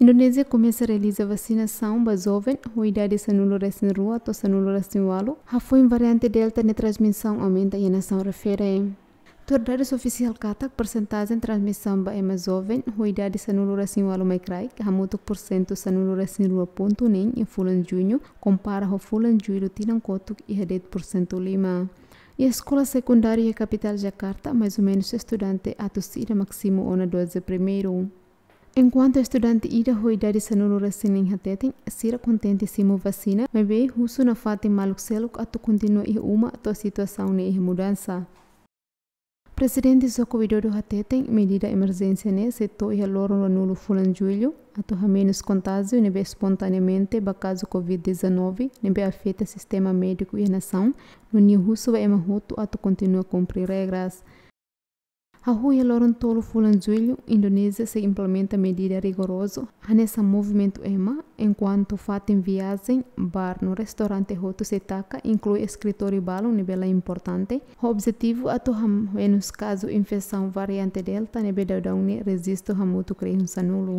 Indonésia começa a realizar vacinação para jovens com idade é em rua ou sanuluresin walu. A foi variante delta de transmissão aumenta e a nação refere. Tordados oficial katak de transmissão ba ema é jovem com idade é sanuluresin walu mai kraik, a de porcento em rua ponto nem em fulano junho, compara com fulano julho de kotuk e 10% lima. E a escola secundária capital Jakarta, mais ou menos estudante, atusira máximo ona 12 primeiro. Enquanto estudante ira de sanurura sinin hatetin, sira contente simu vacina, mas bem russo na fate maluk seluk atu continua e uma tua situação ne mudança. Presidente Joko Widodo hatetin medida emergência ne setor e loro no nulo fulan julho, atu ha menos contágio ne be espontaneamente caso COVID-19, ne be afeta sistema médico e nação, no ni russo vai emahoto atu continua cumprir regras. A rua Lorontolo Fulanzuilho, Indonésia, se implementa medida rigorosa nessa movimento EMA, enquanto fazem viagem, bar no restaurante Roto Setaka, inclui escritório um nível importante. O objetivo é atuar menos caso, infecção variante delta, nível da Dauni, resisto a muito criança nulo.